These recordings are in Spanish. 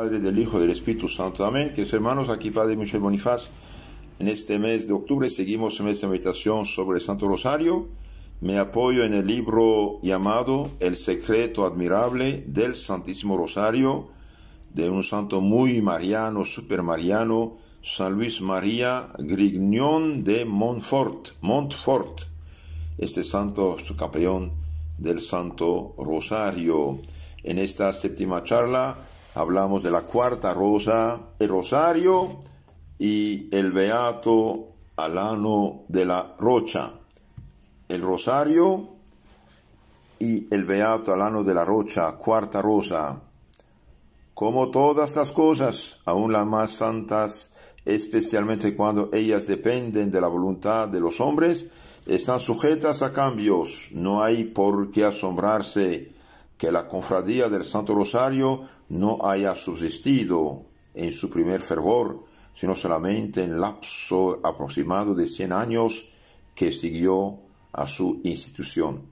Padre, del Hijo, del Espíritu Santo. Amén. Queridos hermanos, aquí Padre Michel Bonifaz. En este mes de octubre seguimos en esta meditación sobre el Santo Rosario. Me apoyo en el libro llamado El secreto admirable del Santísimo Rosario, de un santo muy mariano, super mariano, San Luis María Grignion de Montfort. Montfort. Este santo su campeón del Santo Rosario. En esta séptima charla hablamos de la cuarta rosa, el rosario y el beato Alano de la Rocha. El rosario y el beato Alano de la Rocha, cuarta rosa. Como todas las cosas, aún las más santas, especialmente cuando ellas dependen de la voluntad de los hombres, están sujetas a cambios. No hay por qué asombrarse que la confradía del Santo Rosario no haya subsistido en su primer fervor, sino solamente en lapso aproximado de 100 años que siguió a su institución.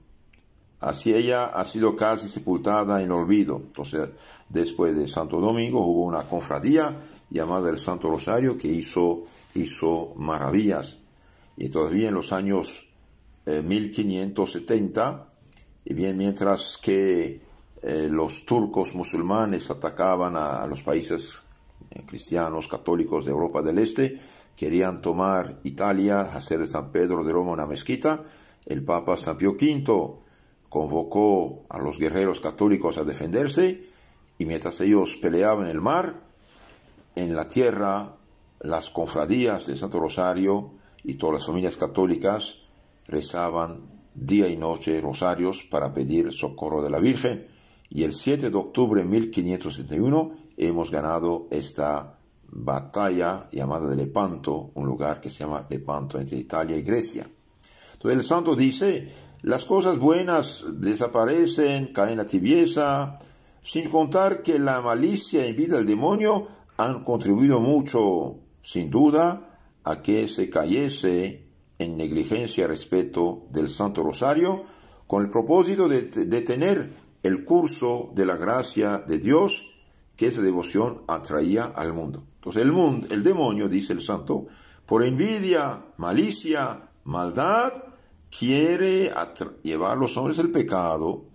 Así ella ha sido casi sepultada en olvido. Entonces, después de Santo Domingo hubo una confradía llamada el Santo Rosario que hizo, hizo maravillas. Y todavía en los años 1570, eh, y bien, mientras que eh, los turcos musulmanes atacaban a los países eh, cristianos católicos de Europa del Este, querían tomar Italia, hacer de San Pedro de Roma una mezquita, el Papa San Pío V convocó a los guerreros católicos a defenderse y mientras ellos peleaban en el mar, en la tierra las confradías de Santo Rosario y todas las familias católicas rezaban día y noche rosarios para pedir socorro de la Virgen y el 7 de octubre de 1571 hemos ganado esta batalla llamada de Lepanto, un lugar que se llama Lepanto entre Italia y Grecia. Entonces el santo dice, las cosas buenas desaparecen, caen la tibieza, sin contar que la malicia y vida del demonio han contribuido mucho, sin duda, a que se cayese en negligencia respecto del Santo Rosario, con el propósito de, de tener el curso de la gracia de Dios que esa devoción atraía al mundo. Entonces el mundo, el demonio, dice el santo, por envidia, malicia, maldad, quiere llevar a los hombres al pecado.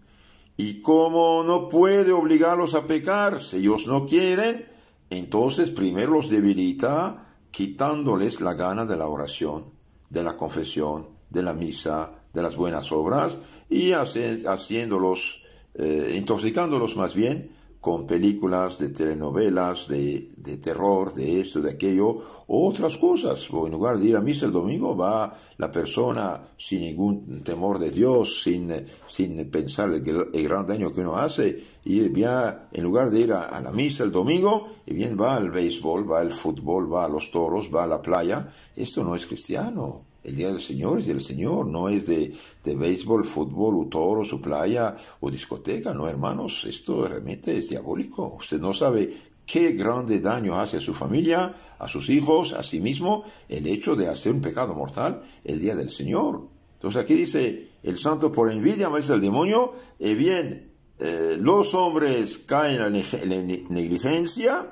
Y como no puede obligarlos a pecar, si ellos no quieren, entonces primero los debilita quitándoles la gana de la oración, de la confesión, de la misa, de las buenas obras y haciéndolos eh, intoxicándolos más bien con películas de telenovelas, de, terror, de esto, de aquello, o otras cosas. O en lugar de ir a misa el domingo, va la persona sin ningún temor de Dios, sin, sin pensar el, el, gran daño que uno hace, y ya en lugar de ir a, la misa el domingo, y bien va al béisbol, va al fútbol, va a los toros, va a la playa. Esto no es cristiano. El Día del Señor es del Señor, no es de, béisbol, fútbol, o toro, su playa o discoteca. No, hermanos, esto realmente es diabólico. Usted no sabe qué grande daño hace a su familia, a sus hijos, a sí mismo, el hecho de hacer un pecado mortal el Día del Señor. Entonces aquí dice el santo, por envidia merece al demonio, y eh, bien, eh, los hombres caen en la negligencia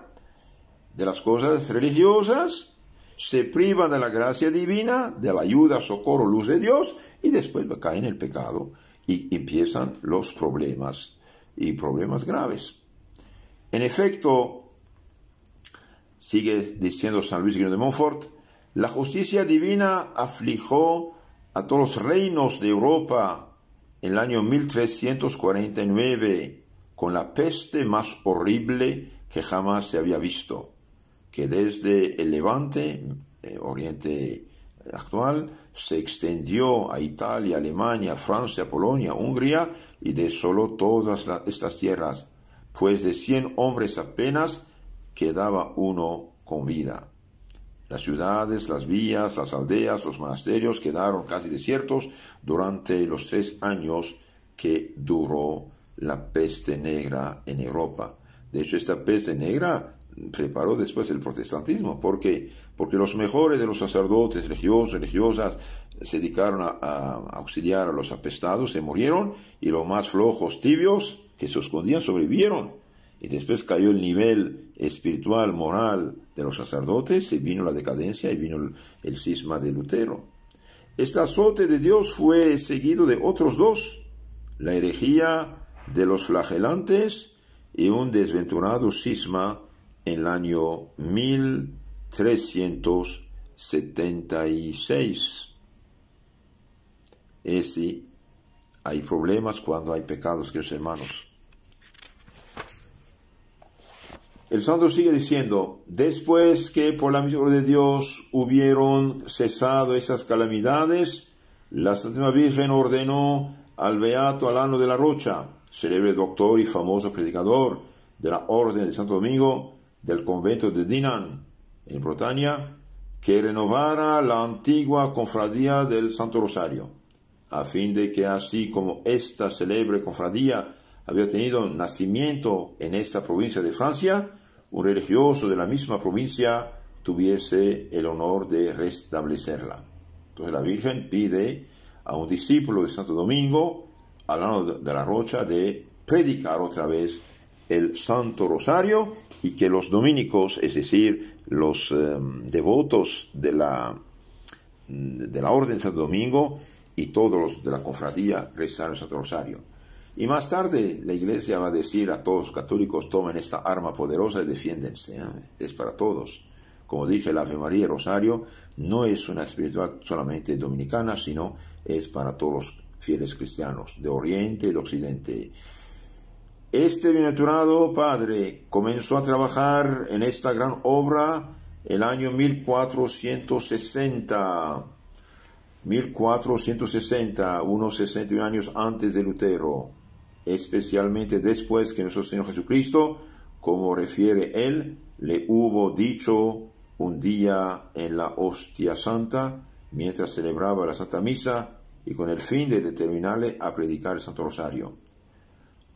de las cosas religiosas, se privan de la gracia divina, de la ayuda, socorro, luz de Dios, y después caen en el pecado y empiezan los problemas, y problemas graves. En efecto, sigue diciendo San Luis de Montfort, la justicia divina afligió a todos los reinos de Europa en el año 1349 con la peste más horrible que jamás se había visto que desde el Levante, eh, Oriente actual, se extendió a Italia, Alemania, Francia, Polonia, Hungría y desoló todas estas tierras, pues de 100 hombres apenas quedaba uno con vida. Las ciudades, las villas, las aldeas, los monasterios quedaron casi desiertos durante los tres años que duró la peste negra en Europa. De hecho, esta peste negra preparó después el protestantismo, porque porque los mejores de los sacerdotes religiosos, religiosas, se dedicaron a, auxiliar a los apestados, se murieron, y los más flojos, tibios, que se escondían, sobrevivieron. Y después cayó el nivel espiritual, moral de los sacerdotes, y vino la decadencia, y vino el, el cisma de Lutero. Este azote de Dios fue seguido de otros dos, la herejía de los flagelantes y un desventurado cisma en el año 1376. Es si hay problemas cuando hay pecados, queridos hermanos. El santo sigue diciendo, después que por la misericordia de Dios hubieron cesado esas calamidades, la Santísima Virgen ordenó al Beato Alano de la Rocha, célebre doctor y famoso predicador de la Orden de Santo Domingo, del convento de Dinan, en Bretaña, que renovara la antigua confradía del Santo Rosario, a fin de que así como esta celebre confradía... había tenido nacimiento en esta provincia de Francia, un religioso de la misma provincia tuviese el honor de restablecerla. Entonces la Virgen pide a un discípulo de Santo Domingo, al lado de la Rocha, de predicar otra vez el Santo Rosario y que los dominicos, es decir, los eh, devotos de la, de la Orden de Santo Domingo y todos los de la Cofradía Cristiana de Santo Rosario. Y más tarde la iglesia va a decir a todos los católicos, tomen esta arma poderosa y defiéndense, ¿eh? es para todos. Como dije, la Ave María Rosario no es una espiritual solamente dominicana, sino es para todos los fieles cristianos, de Oriente y de Occidente. Este bienaventurado padre comenzó a trabajar en esta gran obra el año 1460. 1460, unos 61 años antes de Lutero, especialmente después que nuestro Señor Jesucristo, como refiere él, le hubo dicho un día en la hostia santa, mientras celebraba la Santa Misa, y con el fin de determinarle a predicar el Santo Rosario.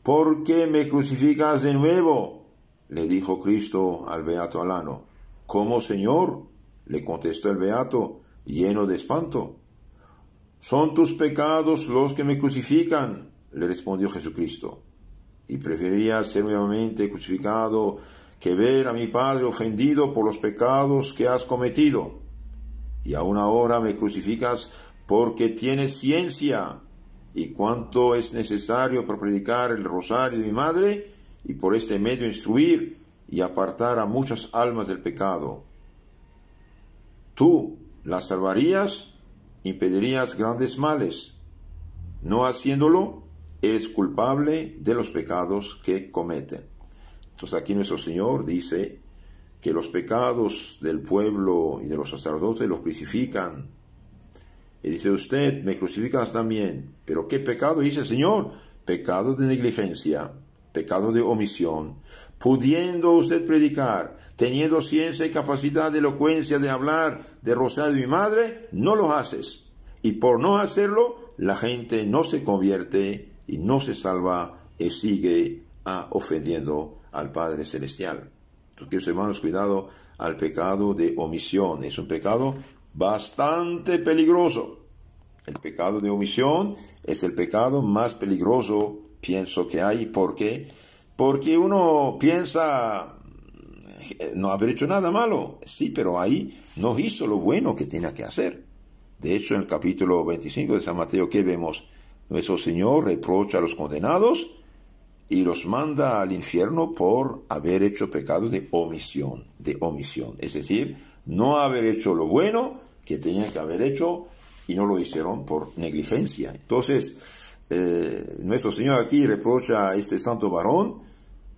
¿Por qué me crucificas de nuevo? le dijo Cristo al beato Alano. ¿Cómo, Señor? le contestó el beato, lleno de espanto. Son tus pecados los que me crucifican, le respondió Jesucristo. Y preferiría ser nuevamente crucificado que ver a mi Padre ofendido por los pecados que has cometido. Y aún ahora me crucificas porque tienes ciencia y cuánto es necesario para predicar el rosario de mi madre y por este medio instruir y apartar a muchas almas del pecado. Tú las salvarías, impedirías grandes males. No haciéndolo, eres culpable de los pecados que cometen. Entonces aquí nuestro Señor dice que los pecados del pueblo y de los sacerdotes los crucifican y dice usted, me crucificas también. Pero ¿qué pecado hice, Señor? Pecado de negligencia, pecado de omisión. Pudiendo usted predicar, teniendo ciencia y capacidad de elocuencia de hablar de Rosario mi Madre, no lo haces. Y por no hacerlo, la gente no se convierte y no se salva y sigue ah, ofendiendo al Padre Celestial. Entonces, hermanos, cuidado al pecado de omisión. Es un pecado bastante peligroso. El pecado de omisión es el pecado más peligroso, pienso que hay. ¿Por qué? Porque uno piensa eh, no haber hecho nada malo. Sí, pero ahí no hizo lo bueno que tenía que hacer. De hecho, en el capítulo 25 de San Mateo, ¿qué vemos? Nuestro Señor reprocha a los condenados y los manda al infierno por haber hecho pecado de omisión, de omisión. Es decir, no haber hecho lo bueno que tenía que haber hecho y no lo hicieron por negligencia. Entonces, eh, nuestro Señor aquí reprocha a este santo varón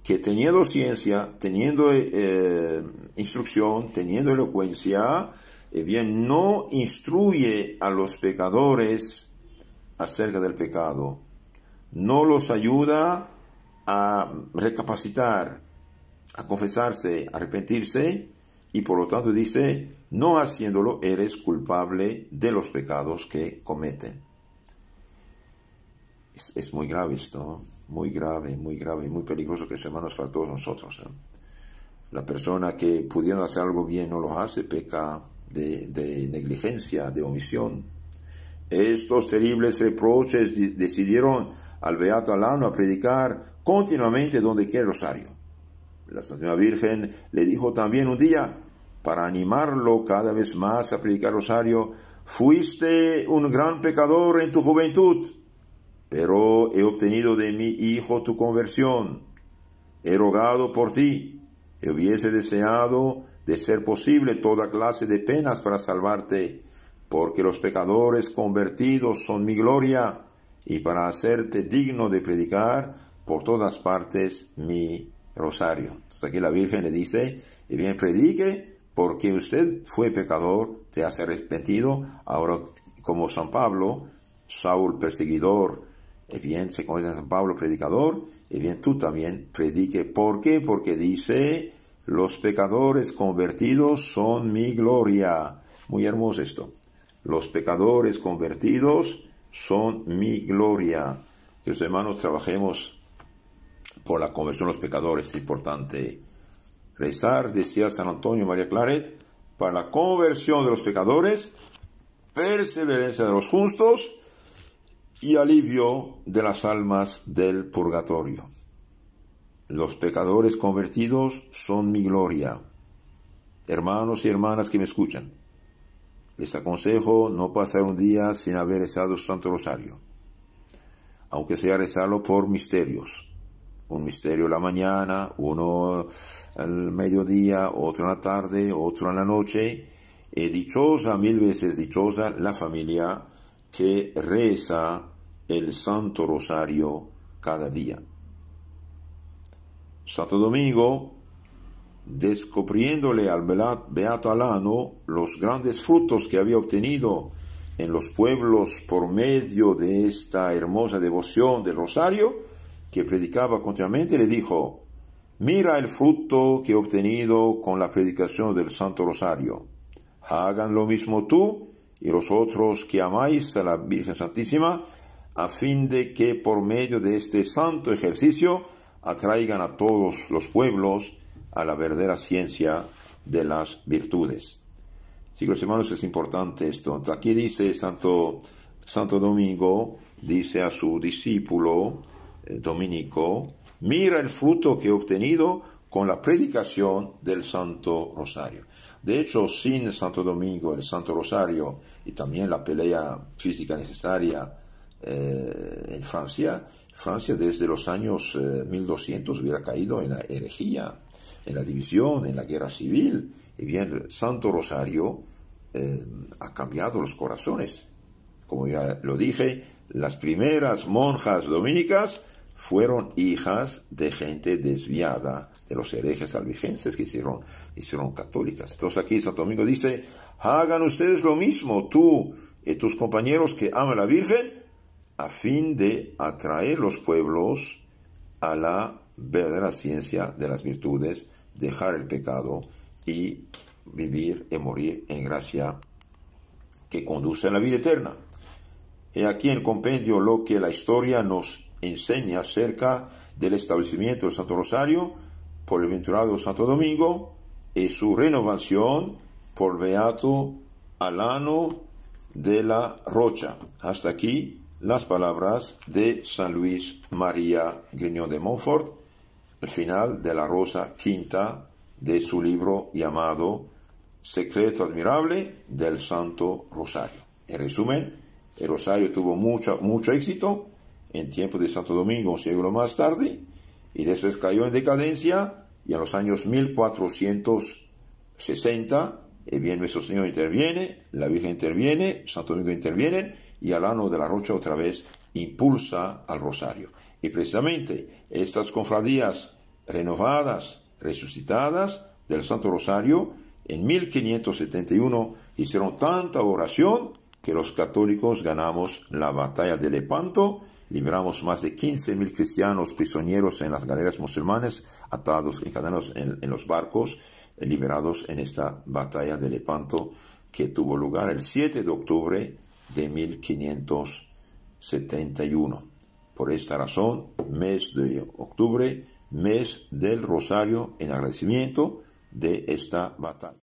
que teniendo ciencia, teniendo eh, eh, instrucción, teniendo elocuencia, bien, no instruye a los pecadores acerca del pecado, no los ayuda a recapacitar, a confesarse, a arrepentirse, y por lo tanto dice, no haciéndolo eres culpable de los pecados que cometen. Es, muy grave esto, muy grave, muy grave, muy peligroso que se manos para todos nosotros. ¿eh? La persona que pudiendo hacer algo bien no lo hace, peca de, negligencia, de omisión. Estos terribles reproches decidieron al Beato Alano a predicar continuamente donde quiera rosario la Santísima Virgen le dijo también un día, para animarlo cada vez más a predicar rosario, fuiste un gran pecador en tu juventud, pero he obtenido de mi hijo tu conversión. He rogado por ti, y hubiese deseado de ser posible toda clase de penas para salvarte, porque los pecadores convertidos son mi gloria, y para hacerte digno de predicar por todas partes mi rosario. Entonces aquí la Virgen le dice, y bien predique, porque usted fue pecador, te has arrepentido, ahora como San Pablo, Saúl perseguidor, y bien se convierte San Pablo predicador, y bien tú también predique. ¿Por qué? Porque dice, los pecadores convertidos son mi gloria. Muy hermoso esto. Los pecadores convertidos son mi gloria. Que los hermanos trabajemos la conversión de los pecadores. Es importante rezar, decía San Antonio María Claret, para la conversión de los pecadores, perseverancia de los justos y alivio de las almas del purgatorio. Los pecadores convertidos son mi gloria. Hermanos y hermanas que me escuchan, les aconsejo no pasar un día sin haber rezado Santo Rosario, aunque sea rezarlo por misterios un misterio la mañana, uno al mediodía, otro en la tarde, otro en la noche. Y eh, dichosa, mil veces dichosa, la familia que reza el Santo Rosario cada día. Santo Domingo, descubriéndole al Beato Alano los grandes frutos que había obtenido en los pueblos por medio de esta hermosa devoción del Rosario, que predicaba continuamente, le dijo, mira el fruto que he obtenido con la predicación del Santo Rosario. Hagan lo mismo tú y los otros que amáis a la Virgen Santísima, a fin de que por medio de este santo ejercicio atraigan a todos los pueblos a la verdadera ciencia de las virtudes. Chicos hermanos, es importante esto. Aquí dice Santo, santo Domingo, dice a su discípulo, dominico, mira el fruto que he obtenido con la predicación del Santo Rosario. De hecho, sin Santo Domingo, el Santo Rosario y también la pelea física necesaria eh, en Francia, Francia desde los años 1200 eh, hubiera caído en la herejía, en la división, en la guerra civil. Y bien, el Santo Rosario eh, ha cambiado los corazones. Como ya lo dije, las primeras monjas dominicas fueron hijas de gente desviada, de los herejes albigenses que hicieron, hicieron católicas. Entonces aquí Santo Domingo dice, hagan ustedes lo mismo, tú y tus compañeros que aman a la Virgen, a fin de atraer los pueblos a la verdadera ciencia de las virtudes, dejar el pecado y vivir y morir en gracia que conduce a la vida eterna. He aquí en compendio lo que la historia nos enseña acerca del establecimiento del Santo Rosario por el venturado Santo Domingo y su renovación por Beato Alano de la Rocha. Hasta aquí las palabras de San Luis María Griñón de Montfort, el final de la Rosa Quinta de su libro llamado Secreto Admirable del Santo Rosario. En resumen, el Rosario tuvo mucho, mucho éxito en tiempo de Santo Domingo, un siglo más tarde, y después cayó en decadencia y en los años 1460, eh bien, nuestro Señor interviene, la Virgen interviene, Santo Domingo interviene, y al de la Rocha otra vez impulsa al Rosario. Y precisamente estas confradías renovadas, resucitadas del Santo Rosario, en 1571 hicieron tanta oración que los católicos ganamos la batalla de Lepanto Liberamos más de 15.000 cristianos prisioneros en las galeras musulmanes, atados, encadenados cadenas en los barcos, eh, liberados en esta batalla de Lepanto que tuvo lugar el 7 de octubre de 1571. Por esta razón, mes de octubre, mes del Rosario en agradecimiento de esta batalla.